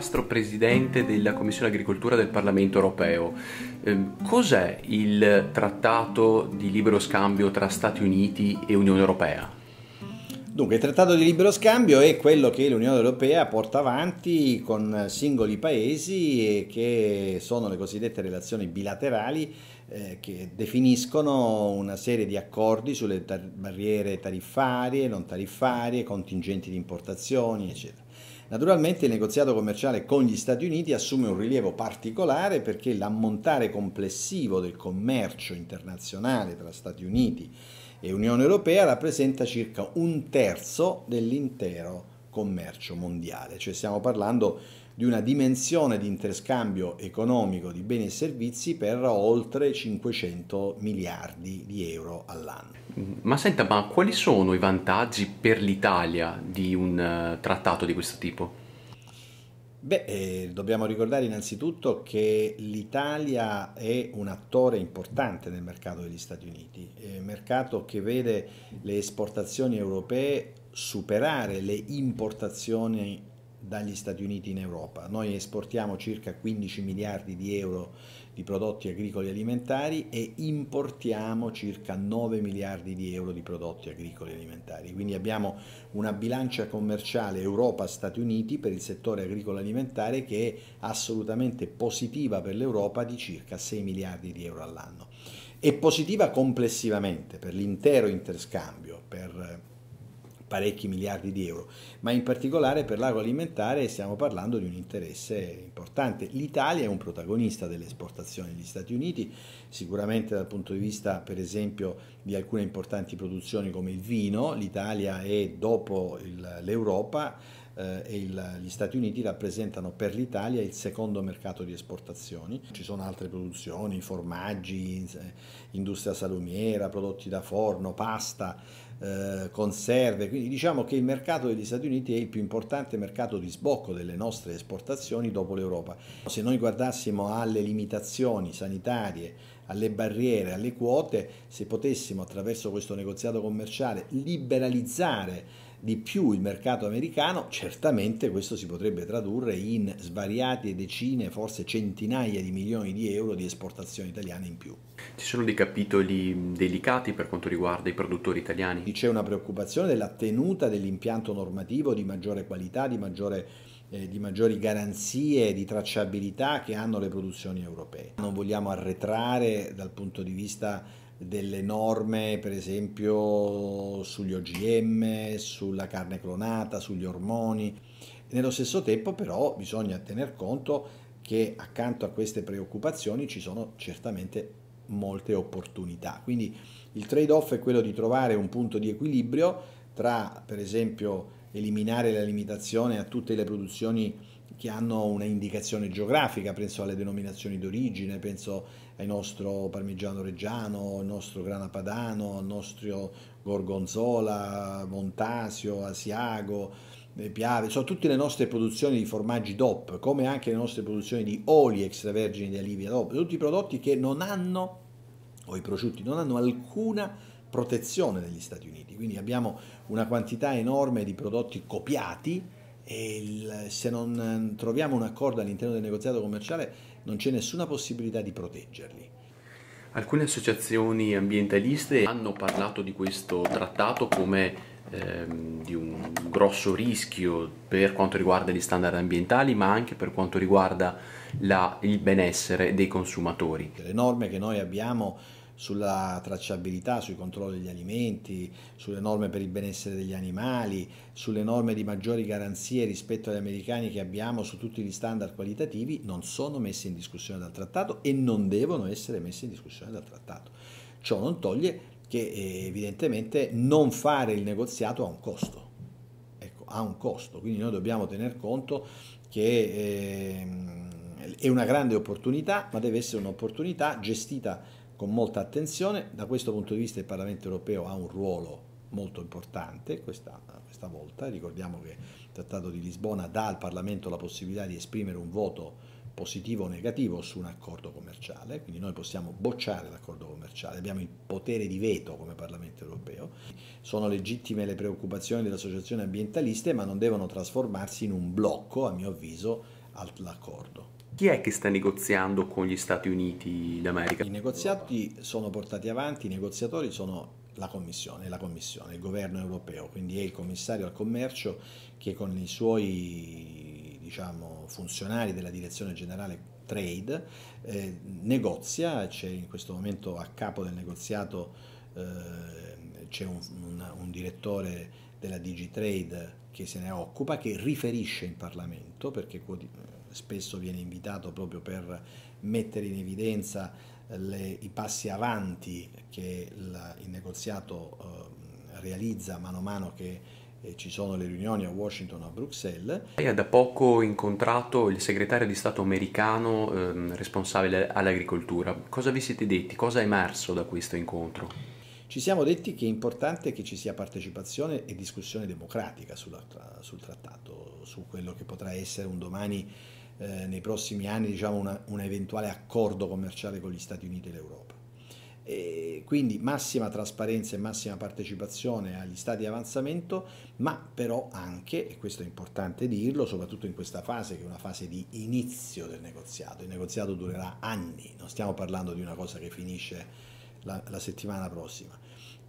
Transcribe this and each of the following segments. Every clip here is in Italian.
Castro, presidente della Commissione Agricoltura del Parlamento europeo. Ehm, cos'è il trattato di libero scambio tra Stati Uniti e Unione europea? Dunque, il trattato di libero scambio è quello che l'Unione Europea porta avanti con singoli paesi e che sono le cosiddette relazioni bilaterali eh, che definiscono una serie di accordi sulle tar barriere tariffarie, non tariffarie, contingenti di importazioni, eccetera. Naturalmente il negoziato commerciale con gli Stati Uniti assume un rilievo particolare perché l'ammontare complessivo del commercio internazionale tra Stati Uniti e Unione Europea rappresenta circa un terzo dell'intero commercio mondiale, cioè stiamo parlando di una dimensione di interscambio economico di beni e servizi per oltre 500 miliardi di euro all'anno. Ma senta, ma quali sono i vantaggi per l'Italia di un eh, trattato di questo tipo? Beh, eh, dobbiamo ricordare innanzitutto che l'Italia è un attore importante nel mercato degli Stati Uniti, eh, mercato che vede le esportazioni europee superare le importazioni dagli Stati Uniti in Europa. Noi esportiamo circa 15 miliardi di euro di prodotti agricoli e alimentari e importiamo circa 9 miliardi di euro di prodotti agricoli e alimentari. Quindi abbiamo una bilancia commerciale Europa-Stati Uniti per il settore agricolo alimentare che è assolutamente positiva per l'Europa di circa 6 miliardi di euro all'anno. È positiva complessivamente per l'intero interscambio, per parecchi miliardi di euro, ma in particolare per l'agroalimentare stiamo parlando di un interesse importante. L'Italia è un protagonista delle esportazioni degli Stati Uniti, sicuramente dal punto di vista per esempio di alcune importanti produzioni come il vino, l'Italia è dopo l'Europa eh, e il, gli Stati Uniti rappresentano per l'Italia il secondo mercato di esportazioni. Ci sono altre produzioni, formaggi, eh, industria salumiera, prodotti da forno, pasta, eh, conserve, quindi diciamo che il mercato degli Stati Uniti è il più importante mercato di sbocco delle nostre esportazioni dopo l'Europa. Se noi guardassimo alle limitazioni sanitarie, alle barriere, alle quote, se potessimo attraverso questo negoziato commerciale liberalizzare di più il mercato americano, certamente questo si potrebbe tradurre in svariate decine, forse centinaia di milioni di euro di esportazioni italiane in più. Ci sono dei capitoli delicati per quanto riguarda i produttori italiani? C'è una preoccupazione della tenuta dell'impianto normativo di maggiore qualità, di, maggiore, eh, di maggiori garanzie di tracciabilità che hanno le produzioni europee. Non vogliamo arretrare dal punto di vista delle norme per esempio sugli OGM, sulla carne clonata, sugli ormoni. Nello stesso tempo però bisogna tener conto che accanto a queste preoccupazioni ci sono certamente molte opportunità. Quindi il trade-off è quello di trovare un punto di equilibrio tra per esempio eliminare la limitazione a tutte le produzioni che hanno una indicazione geografica, penso alle denominazioni d'origine, penso al nostro parmigiano reggiano, al nostro grana padano, al nostro gorgonzola, montasio, asiago, eh, piave, sono tutte le nostre produzioni di formaggi DOP, come anche le nostre produzioni di oli extravergini di alivia DOP, tutti i prodotti che non hanno, o i prosciutti, non hanno alcuna protezione negli Stati Uniti, quindi abbiamo una quantità enorme di prodotti copiati, il, se non ehm, troviamo un accordo all'interno del negoziato commerciale non c'è nessuna possibilità di proteggerli. Alcune associazioni ambientaliste hanno parlato di questo trattato come ehm, di un grosso rischio per quanto riguarda gli standard ambientali ma anche per quanto riguarda la, il benessere dei consumatori. Le norme che noi abbiamo sulla tracciabilità, sui controlli degli alimenti, sulle norme per il benessere degli animali, sulle norme di maggiori garanzie rispetto agli americani che abbiamo su tutti gli standard qualitativi, non sono messe in discussione dal trattato e non devono essere messe in discussione dal trattato. Ciò non toglie che eh, evidentemente non fare il negoziato ha un costo. Ecco, ha un costo, quindi noi dobbiamo tener conto che ehm, è una grande opportunità, ma deve essere un'opportunità gestita con molta attenzione. Da questo punto di vista il Parlamento europeo ha un ruolo molto importante questa, questa volta. Ricordiamo che il Trattato di Lisbona dà al Parlamento la possibilità di esprimere un voto positivo o negativo su un accordo commerciale, quindi noi possiamo bocciare l'accordo commerciale, abbiamo il potere di veto come Parlamento europeo, sono legittime le preoccupazioni delle associazioni ambientaliste ma non devono trasformarsi in un blocco, a mio avviso, all'accordo. Chi è che sta negoziando con gli Stati Uniti d'America? I negoziati sono portati avanti, i negoziatori sono la Commissione, la Commissione, il governo europeo, quindi è il commissario al commercio che con i suoi diciamo, funzionari della direzione generale trade eh, negozia, c'è in questo momento a capo del negoziato eh, c'è un, un, un direttore della Digitrade che se ne occupa, che riferisce in Parlamento perché spesso viene invitato proprio per mettere in evidenza eh, le, i passi avanti che il, il negoziato eh, realizza mano a mano che eh, ci sono le riunioni a Washington, a Bruxelles. Lei ha da poco incontrato il segretario di Stato americano eh, responsabile all'agricoltura. Cosa vi siete detti? Cosa è emerso da questo incontro? Ci siamo detti che è importante che ci sia partecipazione e discussione democratica sulla, sul trattato, su quello che potrà essere un domani eh, nei prossimi anni diciamo, una, un eventuale accordo commerciale con gli Stati Uniti e l'Europa. E quindi massima trasparenza e massima partecipazione agli stati di avanzamento, ma però anche, e questo è importante dirlo, soprattutto in questa fase che è una fase di inizio del negoziato, il negoziato durerà anni, non stiamo parlando di una cosa che finisce la, la settimana prossima,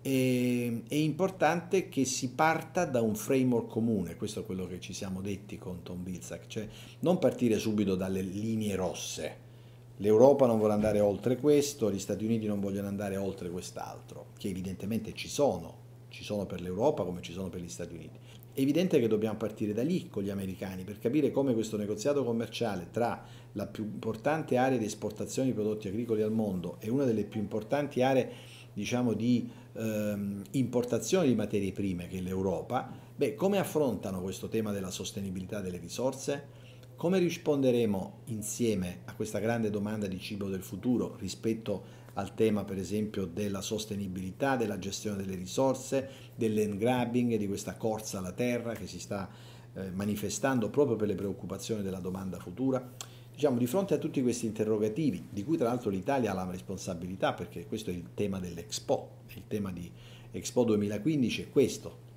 e, ehm, è importante che si parta da un framework comune, questo è quello che ci siamo detti con Tom Vilsack, cioè non partire subito dalle linee rosse. L'Europa non vuole andare oltre questo, gli Stati Uniti non vogliono andare oltre quest'altro, che evidentemente ci sono, ci sono per l'Europa come ci sono per gli Stati Uniti. È evidente che dobbiamo partire da lì con gli americani per capire come questo negoziato commerciale tra la più importante area di esportazione di prodotti agricoli al mondo e una delle più importanti aree diciamo, di ehm, importazione di materie prime che l'Europa, beh, come affrontano questo tema della sostenibilità delle risorse? Come risponderemo insieme a questa grande domanda di cibo del futuro rispetto al tema per esempio della sostenibilità, della gestione delle risorse, dell'end grabbing, di questa corsa alla terra che si sta eh, manifestando proprio per le preoccupazioni della domanda futura? Diciamo, di fronte a tutti questi interrogativi, di cui tra l'altro l'Italia ha la responsabilità, perché questo è il tema dell'Expo, il tema di Expo 2015 è questo.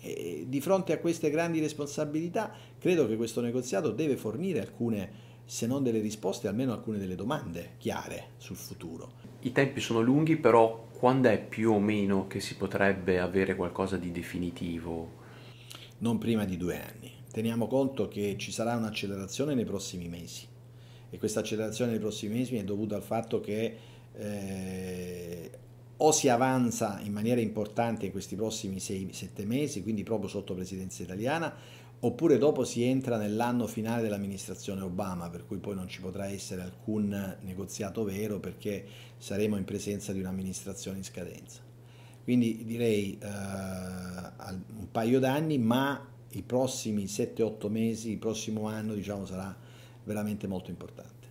E di fronte a queste grandi responsabilità, credo che questo negoziato deve fornire alcune, se non delle risposte, almeno alcune delle domande chiare sul futuro. I tempi sono lunghi, però quando è più o meno che si potrebbe avere qualcosa di definitivo? Non prima di due anni teniamo conto che ci sarà un'accelerazione nei prossimi mesi e questa accelerazione nei prossimi mesi è dovuta al fatto che eh, o si avanza in maniera importante in questi prossimi 6-7 mesi, quindi proprio sotto presidenza italiana, oppure dopo si entra nell'anno finale dell'amministrazione Obama, per cui poi non ci potrà essere alcun negoziato vero perché saremo in presenza di un'amministrazione in scadenza. Quindi direi eh, un paio d'anni, ma i prossimi 7-8 mesi, il prossimo anno diciamo, sarà veramente molto importante.